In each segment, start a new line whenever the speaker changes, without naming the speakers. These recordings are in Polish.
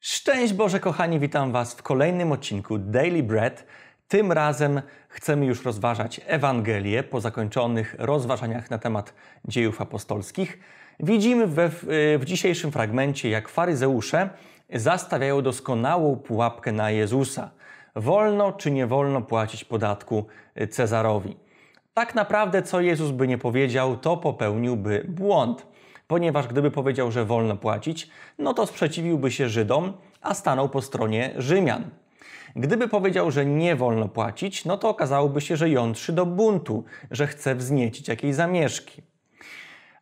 Szczęść Boże, kochani, witam Was w kolejnym odcinku Daily Bread. Tym razem chcemy już rozważać Ewangelię po zakończonych rozważaniach na temat dziejów apostolskich. Widzimy we, w y, dzisiejszym fragmencie, jak faryzeusze zastawiają doskonałą pułapkę na Jezusa. Wolno czy nie wolno płacić podatku y, Cezarowi? Tak naprawdę, co Jezus by nie powiedział, to popełniłby błąd, ponieważ gdyby powiedział, że wolno płacić, no to sprzeciwiłby się Żydom, a stanął po stronie Rzymian. Gdyby powiedział, że nie wolno płacić, no to okazałoby się, że jątrzy do buntu, że chce wzniecić jakieś zamieszki.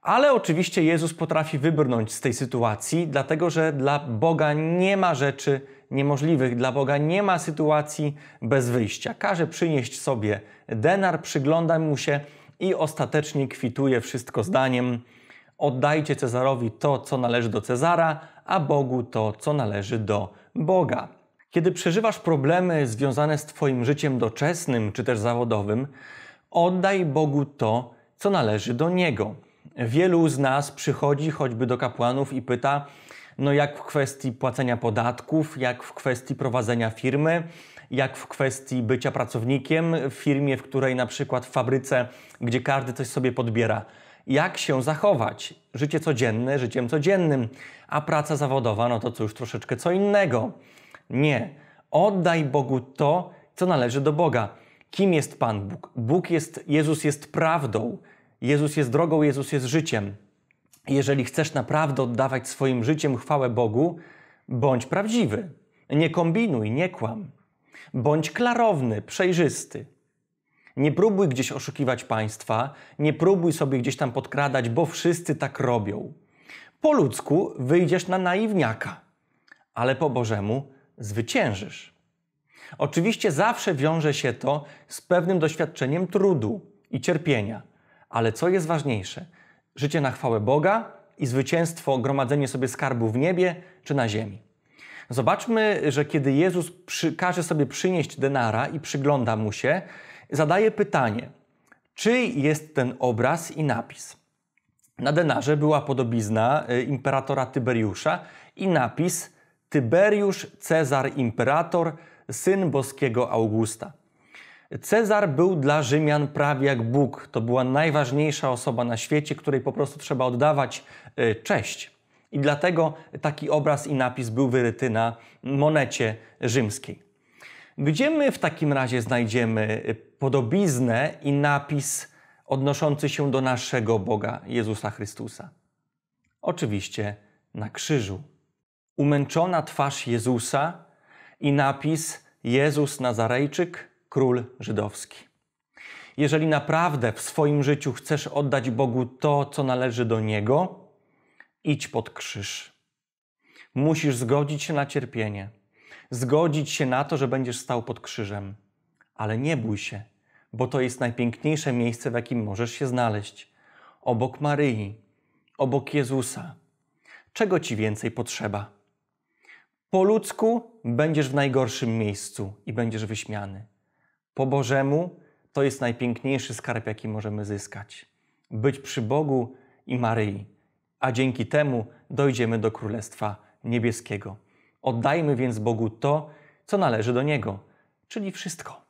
Ale oczywiście Jezus potrafi wybrnąć z tej sytuacji, dlatego że dla Boga nie ma rzeczy niemożliwych, dla Boga nie ma sytuacji bez wyjścia. Każe przynieść sobie denar, przygląda mu się i ostatecznie kwituje wszystko zdaniem: Oddajcie Cezarowi to, co należy do Cezara, a Bogu to, co należy do Boga. Kiedy przeżywasz problemy związane z Twoim życiem doczesnym czy też zawodowym, oddaj Bogu to, co należy do Niego. Wielu z nas przychodzi choćby do kapłanów i pyta, no jak w kwestii płacenia podatków, jak w kwestii prowadzenia firmy, jak w kwestii bycia pracownikiem w firmie, w której na przykład w fabryce, gdzie każdy coś sobie podbiera. Jak się zachować? Życie codzienne życiem codziennym, a praca zawodowa, no to cóż, troszeczkę co innego. Nie. Oddaj Bogu to, co należy do Boga. Kim jest Pan Bóg? Bóg jest, Jezus jest prawdą. Jezus jest drogą, Jezus jest życiem. Jeżeli chcesz naprawdę oddawać swoim życiem chwałę Bogu, bądź prawdziwy. Nie kombinuj, nie kłam. Bądź klarowny, przejrzysty. Nie próbuj gdzieś oszukiwać państwa, nie próbuj sobie gdzieś tam podkradać, bo wszyscy tak robią. Po ludzku wyjdziesz na naiwniaka, ale po Bożemu zwyciężysz. Oczywiście zawsze wiąże się to z pewnym doświadczeniem trudu i cierpienia ale co jest ważniejsze? Życie na chwałę Boga i zwycięstwo, gromadzenie sobie skarbu w niebie czy na ziemi. Zobaczmy, że kiedy Jezus każe sobie przynieść denara i przygląda mu się, zadaje pytanie, czy jest ten obraz i napis. Na denarze była podobizna e, imperatora Tyberiusza i napis Tyberiusz Cezar Imperator, syn boskiego Augusta. Cezar był dla Rzymian prawie jak Bóg. To była najważniejsza osoba na świecie, której po prostu trzeba oddawać e, cześć. I dlatego taki obraz i napis był wyryty na monecie rzymskiej. Gdzie my w takim razie znajdziemy e, podobiznę i napis odnoszący się do naszego Boga, Jezusa Chrystusa? Oczywiście na krzyżu. Umęczona twarz Jezusa i napis Jezus Nazarejczyk król żydowski. Jeżeli naprawdę w swoim życiu chcesz oddać Bogu to, co należy do Niego, idź pod krzyż. Musisz zgodzić się na cierpienie, zgodzić się na to, że będziesz stał pod krzyżem. Ale nie bój się, bo to jest najpiękniejsze miejsce, w jakim możesz się znaleźć obok Maryi, obok Jezusa. Czego ci więcej potrzeba? Po ludzku będziesz w najgorszym miejscu i będziesz wyśmiany po Bożemu, to jest najpiękniejszy skarb, jaki możemy zyskać. Być przy Bogu i Maryi, a dzięki temu dojdziemy do Królestwa Niebieskiego. Oddajmy więc Bogu to, co należy do Niego, czyli wszystko.